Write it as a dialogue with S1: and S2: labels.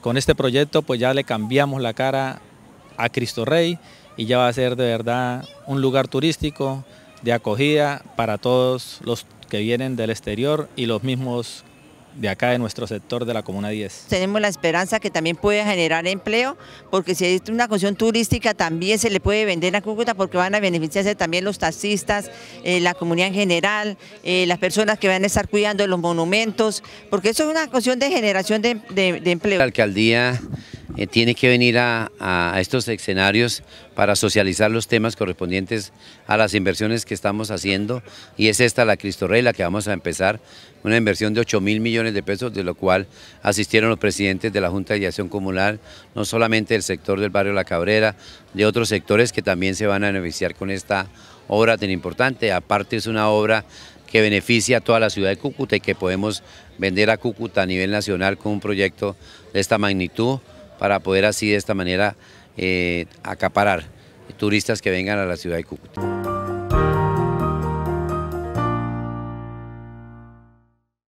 S1: Con este proyecto pues ya le cambiamos la cara a Cristo Rey y ya va a ser de verdad un lugar turístico de acogida para todos los que vienen del exterior y los mismos de acá de nuestro sector de la Comuna 10.
S2: Tenemos la esperanza que también pueda generar empleo, porque si es una cuestión turística también se le puede vender a Cúcuta porque van a beneficiarse también los taxistas, eh, la comunidad en general, eh, las personas que van a estar cuidando los monumentos, porque eso es una cuestión de generación de, de empleo. La
S3: alcaldía eh, tiene que venir a, estos escenarios para socializar los temas correspondientes a las inversiones que estamos haciendo y es esta la Cristo Rey la que vamos a empezar, una inversión de 8 mil millones de pesos de lo cual asistieron los presidentes de la Junta de Acción Comunal, no solamente del sector del barrio La Cabrera, de otros sectores que también se van a beneficiar con esta obra tan importante, aparte es una obra que beneficia a toda la ciudad de Cúcuta y que podemos vender a Cúcuta a nivel nacional con un proyecto de esta magnitud para poder así de esta manera eh, acaparar turistas que vengan a la ciudad de Cúcuta.